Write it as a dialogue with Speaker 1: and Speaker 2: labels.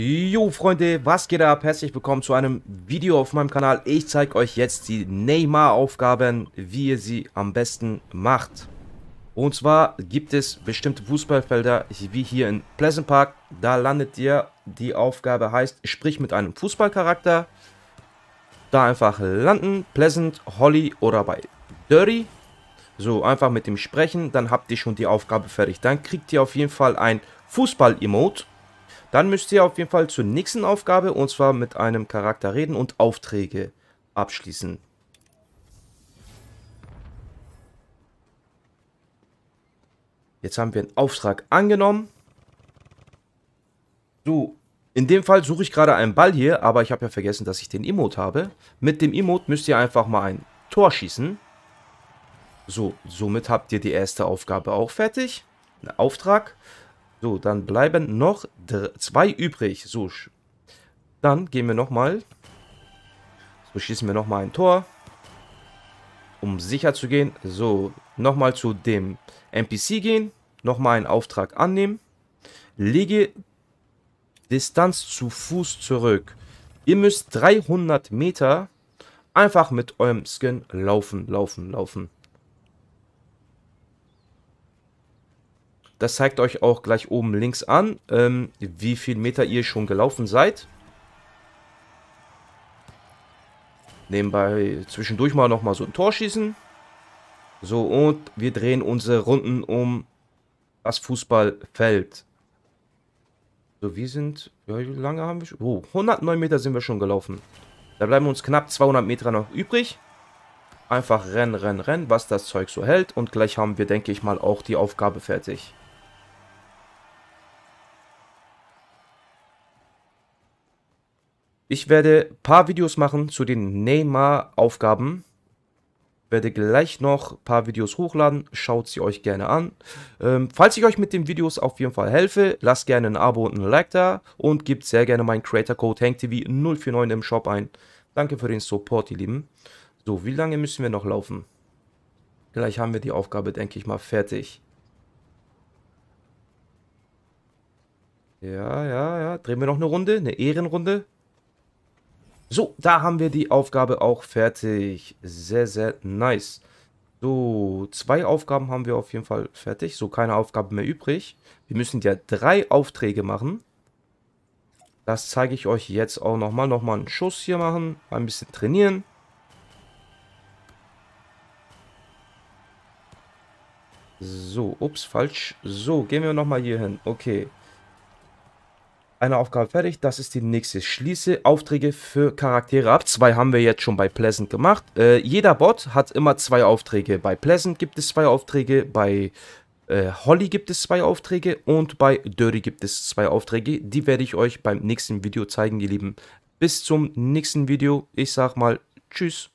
Speaker 1: Jo Freunde, was geht ab? Herzlich willkommen zu einem Video auf meinem Kanal. Ich zeige euch jetzt die Neymar-Aufgaben, wie ihr sie am besten macht. Und zwar gibt es bestimmte Fußballfelder, wie hier in Pleasant Park. Da landet ihr. Die Aufgabe heißt, sprich mit einem Fußballcharakter. Da einfach landen, Pleasant, Holly oder bei Dirty. So, einfach mit dem Sprechen, dann habt ihr schon die Aufgabe fertig. Dann kriegt ihr auf jeden Fall ein Fußball-Emote. Dann müsst ihr auf jeden Fall zur nächsten Aufgabe und zwar mit einem Charakter reden und Aufträge abschließen. Jetzt haben wir einen Auftrag angenommen. So, in dem Fall suche ich gerade einen Ball hier, aber ich habe ja vergessen, dass ich den Emote habe. Mit dem Emote müsst ihr einfach mal ein Tor schießen. So, somit habt ihr die erste Aufgabe auch fertig. Ein Auftrag. So, dann bleiben noch zwei übrig. So, dann gehen wir nochmal. So, schießen wir nochmal ein Tor. Um sicher zu gehen. So, nochmal zu dem NPC gehen. Nochmal einen Auftrag annehmen. Lege Distanz zu Fuß zurück. Ihr müsst 300 Meter einfach mit eurem Skin laufen, laufen, laufen. Das zeigt euch auch gleich oben links an, ähm, wie viel Meter ihr schon gelaufen seid. Nebenbei zwischendurch mal nochmal so ein Tor schießen. So, und wir drehen unsere Runden um das Fußballfeld. So, wir sind... Ja, wie lange haben wir schon? Oh, 109 Meter sind wir schon gelaufen. Da bleiben uns knapp 200 Meter noch übrig. Einfach rennen, rennen, rennen, was das Zeug so hält. Und gleich haben wir, denke ich mal, auch die Aufgabe fertig. Ich werde ein paar Videos machen zu den Neymar-Aufgaben. Werde gleich noch ein paar Videos hochladen. Schaut sie euch gerne an. Ähm, falls ich euch mit den Videos auf jeden Fall helfe, lasst gerne ein Abo und ein Like da. Und gebt sehr gerne meinen Creator-Code hanktv 049 im Shop ein. Danke für den Support, ihr Lieben. So, wie lange müssen wir noch laufen? Gleich haben wir die Aufgabe, denke ich mal, fertig. Ja, ja, ja. Drehen wir noch eine Runde, eine Ehrenrunde. So, da haben wir die Aufgabe auch fertig. Sehr, sehr nice. So, zwei Aufgaben haben wir auf jeden Fall fertig. So, keine Aufgabe mehr übrig. Wir müssen ja drei Aufträge machen. Das zeige ich euch jetzt auch nochmal. Nochmal einen Schuss hier machen. Ein bisschen trainieren. So, ups, falsch. So, gehen wir nochmal hier hin. Okay. Eine Aufgabe fertig, das ist die nächste. Schließe Aufträge für Charaktere ab. Zwei haben wir jetzt schon bei Pleasant gemacht. Äh, jeder Bot hat immer zwei Aufträge. Bei Pleasant gibt es zwei Aufträge, bei äh, Holly gibt es zwei Aufträge und bei Dirty gibt es zwei Aufträge. Die werde ich euch beim nächsten Video zeigen, ihr Lieben. Bis zum nächsten Video. Ich sag mal Tschüss.